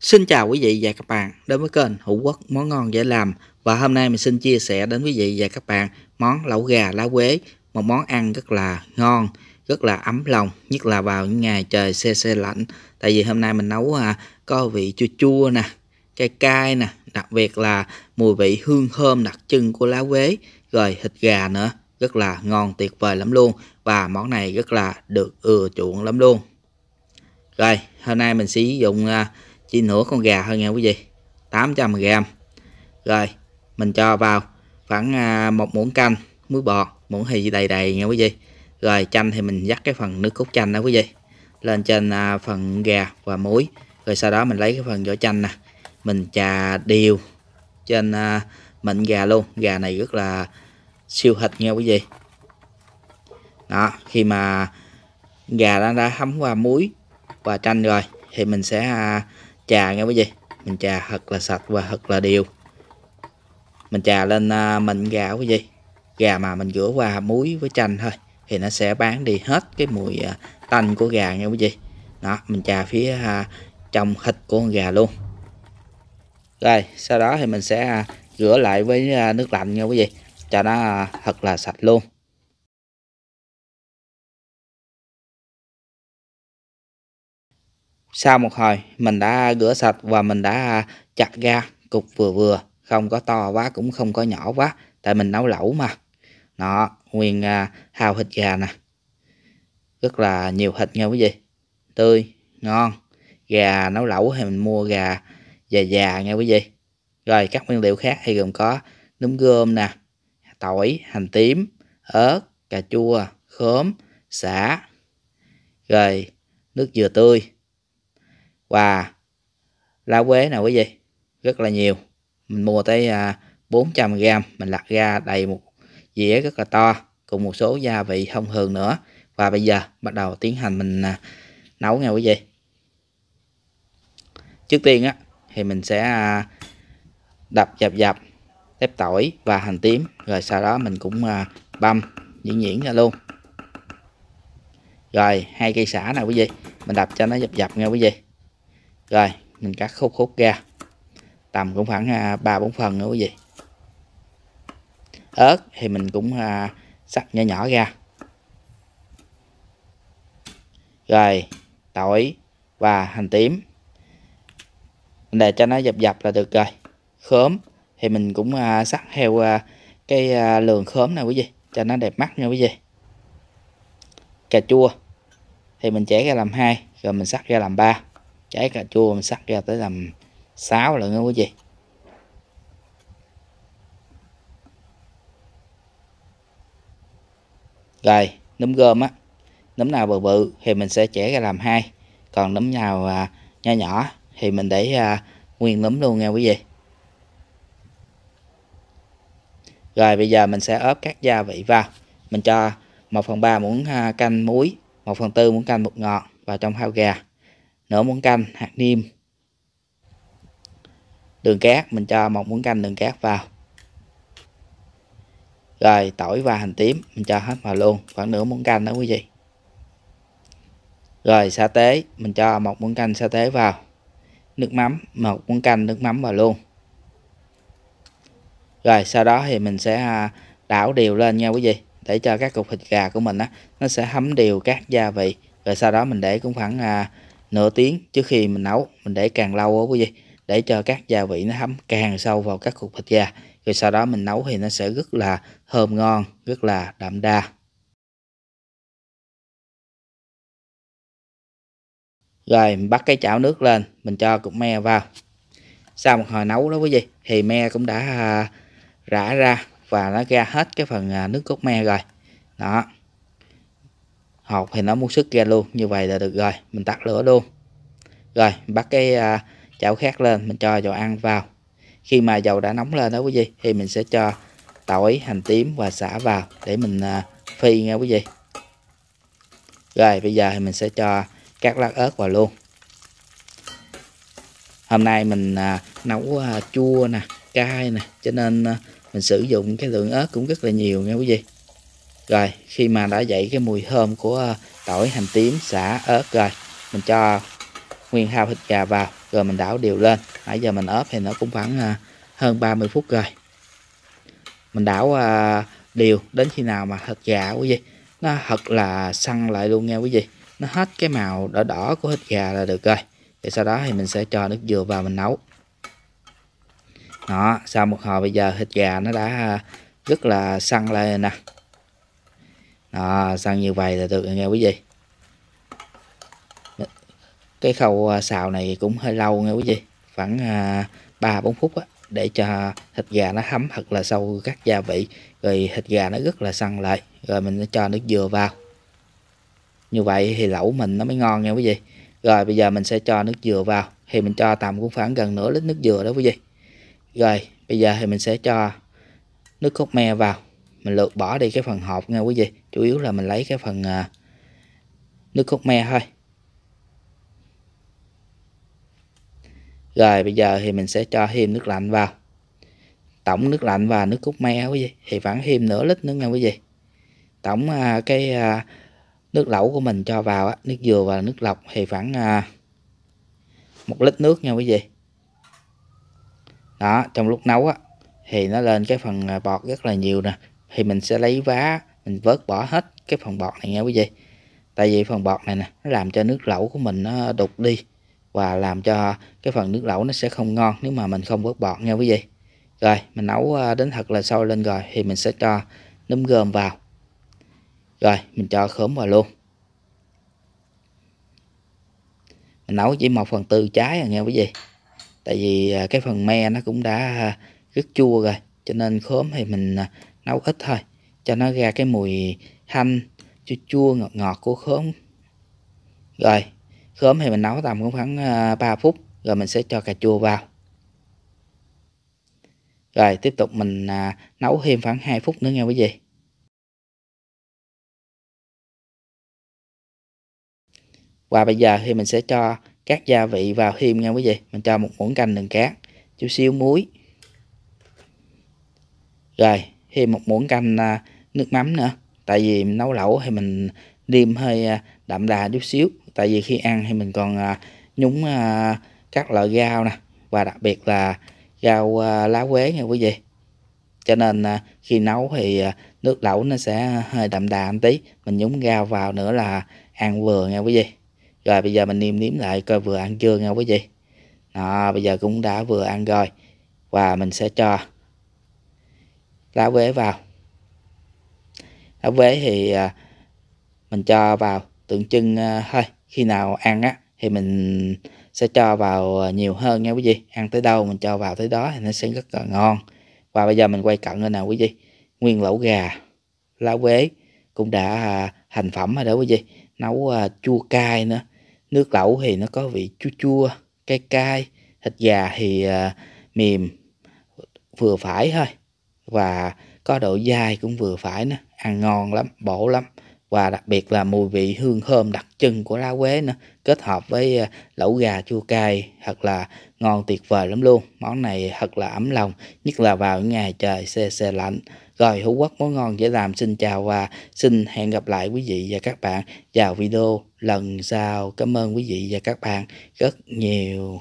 Xin chào quý vị và các bạn đến với kênh Hữu Quốc Món Ngon Dễ Làm và hôm nay mình xin chia sẻ đến quý vị và các bạn món lẩu gà lá quế một món ăn rất là ngon rất là ấm lòng nhất là vào những ngày trời xe xe lạnh tại vì hôm nay mình nấu à, có vị chua chua nè cay cay nè đặc biệt là mùi vị hương thơm đặc trưng của lá quế rồi thịt gà nữa rất là ngon tuyệt vời lắm luôn và món này rất là được ưa chuộng lắm luôn rồi hôm nay mình sử dụng à, chỉ nửa con gà thôi nha quý vị 800g rồi mình cho vào khoảng à, một muỗng canh muối bò muỗng thì đầy đầy nha quý vị rồi chanh thì mình dắt cái phần nước cốt chanh đó quý vị lên trên à, phần gà và muối rồi sau đó mình lấy cái phần vỏ chanh nè mình trà đều trên à, mịn gà luôn gà này rất là siêu thịt nha quý vị đó khi mà gà đã, đã thấm qua muối và chanh rồi thì mình sẽ chà nghe quý vị mình chà thật là sạch và thật là đều mình chà lên à, mình gà quý vị gà mà mình rửa qua muối với chanh thôi thì nó sẽ bán đi hết cái mùi à, tanh của gà nghe quý vị đó mình chà phía à, trong thịt của con gà luôn rồi sau đó thì mình sẽ rửa lại với nước lạnh nha quý vị cho nó thật là sạch luôn Sau một hồi mình đã rửa sạch và mình đã à, chặt ra cục vừa vừa Không có to quá cũng không có nhỏ quá Tại mình nấu lẩu mà nó nguyên à, hào thịt gà nè Rất là nhiều thịt nha quý vị Tươi, ngon Gà nấu lẩu thì mình mua gà già già nha quý vị Rồi các nguyên liệu khác thì gồm có nấm gươm nè Tỏi, hành tím, ớt, cà chua, khóm, xả Rồi nước dừa tươi và lá quế nè quý vị rất là nhiều mình mua tới 400 à, g mình lặt ra đầy một dĩa rất là to cùng một số gia vị thông thường nữa và bây giờ bắt đầu tiến hành mình à, nấu nha quý vị trước tiên á thì mình sẽ à, đập dập dập tép tỏi và hành tím rồi sau đó mình cũng băm nhuyễn nhuyễn ra luôn rồi hai cây xả nè quý vị mình đập cho nó dập dập nha quý vị rồi mình cắt khúc khúc ra tầm cũng khoảng à, ba bốn phần nữa quý vị ớt thì mình cũng sắc à, nhỏ nhỏ ra rồi tỏi và hành tím để cho nó dập dập là được rồi khóm thì mình cũng sắc à, theo cái lượng khóm này quý vị cho nó đẹp mắt nha quý vị cà chua thì mình chẻ ra làm hai rồi mình sắc ra làm ba trái cà chua mình sắc ra tới làm 6 lần nha quý chị rồi nấm gom á nấm nào bự bự thì mình sẽ chẻ ra làm hai còn nấm nào à, nhỏ nhỏ thì mình để à, nguyên nấm luôn nha quý vị rồi bây giờ mình sẽ ốp các gia vị vào mình cho 1 phần 3 muỗng à, canh muối 1 phần 4 muỗng canh bột ngọt vào trong hao gà nửa muỗng canh hạt niêm đường cát mình cho một muỗng canh đường cát vào rồi tỏi và hành tím mình cho hết vào luôn khoảng nửa muỗng canh đó quý vị rồi sa tế mình cho một muỗng canh sa tế vào nước mắm một muỗng canh nước mắm vào luôn rồi sau đó thì mình sẽ à, đảo đều lên nha quý vị để cho các cục thịt gà của mình á nó sẽ hấm đều các gia vị rồi sau đó mình để cũng khoảng à, nửa tiếng trước khi mình nấu mình để càng lâu á quý vị để cho các gia vị nó thấm càng sâu vào các cục thịt gà rồi sau đó mình nấu thì nó sẽ rất là thơm ngon rất là đậm đà rồi mình bắt cái chảo nước lên mình cho cục me vào sau một hồi nấu đó quý vị thì me cũng đã à, rã ra và nó ra hết cái phần à, nước cốt me rồi đó hột thì nó muốn sức ra luôn như vậy là được rồi mình tắt lửa luôn rồi bắt cái à, chảo khác lên mình cho dầu ăn vào khi mà dầu đã nóng lên đó quý vị thì mình sẽ cho tỏi hành tím và xả vào để mình à, phi nha quý vị rồi bây giờ thì mình sẽ cho các lát ớt vào luôn hôm nay mình à, nấu à, chua nè cay nè cho nên à, mình sử dụng cái lượng ớt cũng rất là nhiều nha quý vị rồi khi mà đã dậy cái mùi thơm của ờ, tỏi hành tím xả ớt rồi mình cho nguyên hao thịt gà vào rồi mình đảo đều lên nãy giờ mình ốp thì nó cũng khoảng ờ, hơn 30 phút rồi mình đảo ờ, đều đến khi nào mà thịt gà quý vị nó thật là săn lại luôn nha quý vị nó hết cái màu đỏ đỏ của thịt gà là được rồi thì sau đó thì mình sẽ cho nước dừa vào mình nấu đó sau một hồi bây giờ thịt gà nó đã rất là săn lại nè đó, xong như vậy là được nghe quý vị cái khâu à, xào này cũng hơi lâu nghe quý vị khoảng à, ba bốn phút á, để cho thịt gà nó hấm thật là sâu các gia vị rồi thịt gà nó rất là săn lại rồi mình cho nước dừa vào như vậy thì lẩu mình nó mới ngon nghe quý vị rồi bây giờ mình sẽ cho nước dừa vào thì mình cho tầm cũng khoảng gần nửa lít nước dừa đó quý vị rồi bây giờ thì mình sẽ cho nước cốt me vào mình lượt bỏ đi cái phần hộp nghe quý vị chủ yếu là mình lấy cái phần à, nước cốt me thôi rồi bây giờ thì mình sẽ cho thêm nước lạnh vào tổng nước lạnh và nước cốt me quý vị thì khoảng thêm nửa lít nữa nha quý vị tổng à, cái à, nước lẩu của mình cho vào nước dừa và nước lọc thì khoảng một lít nước nha quý vị đó trong lúc nấu á thì nó lên cái phần bọt rất là nhiều nè thì mình sẽ lấy vá mình vớt bỏ hết cái phần bọt này nha quý vị tại vì phần bọt này nè nó làm cho nước lẩu của mình nó đục đi và làm cho cái phần nước lẩu nó sẽ không ngon nếu mà mình không vớt bọt nha quý vị rồi mình nấu à, đến thật là sôi lên rồi thì mình sẽ cho nấm gơm vào rồi mình cho khóm vào luôn mình nấu chỉ một phần tư trái rồi à nghe quý vị tại vì à, cái phần me nó cũng đã rất chua rồi cho nên khóm thì mình nấu ít thôi cho nó ra cái mùi hanh chua chua ngọt ngọt của khóm rồi khóm thì mình nấu tầm khoảng 3 ờ, phút rồi mình sẽ cho cà chua vào rồi tiếp tục mình à, nấu thêm khoảng 2 phút nữa nghe quý vị và bây giờ thì mình sẽ cho các gia vị vào thêm nha quý vị mình cho một muỗng canh đường cát chút xíu muối rồi thêm một muỗng canh à, nước mắm nữa tại vì nấu lẩu thì mình nêm hơi à, đậm đà chút xíu tại vì khi ăn thì mình còn à, nhúng à, các loại rau nè và đặc biệt là rau lá quế nha quý vị cho nên khi nấu thì nước lẩu nó sẽ hơi đậm đà một tí mình nhúng rau vào nữa là ăn vừa nha quý vị rồi bây giờ mình nêm nếm lại coi vừa ăn chưa nha quý vị đó bây giờ cũng đã vừa ăn rồi và mình sẽ cho lá quế vào áo vế thì à, mình cho vào tượng trưng à, thôi khi nào ăn á thì mình sẽ cho vào à, nhiều hơn nha quý vị ăn tới đâu mình cho vào tới đó thì nó sẽ rất là ngon và bây giờ mình quay cận lên nào quý vị nguyên lẩu gà lá quế cũng đã thành phẩm rồi đó quý vị nấu chua cay nữa nước lẩu thì nó có vị chua chua cay cay thịt gà thì mềm vừa phải thôi và có độ dai cũng vừa phải nữa ăn ngon lắm bổ lắm và đặc biệt là mùi vị hương thơm đặc trưng của lá quế nữa kết hợp với ờ, lẩu gà chua cay thật là ngon tuyệt vời lắm luôn món này thật là ấm lòng nhất là vào những ngày trời xe xe lạnh rồi hữu quốc món ngon dễ làm xin chào và xin hẹn gặp lại quý vị và các bạn vào video lần sau cảm ơn quý vị và các bạn rất nhiều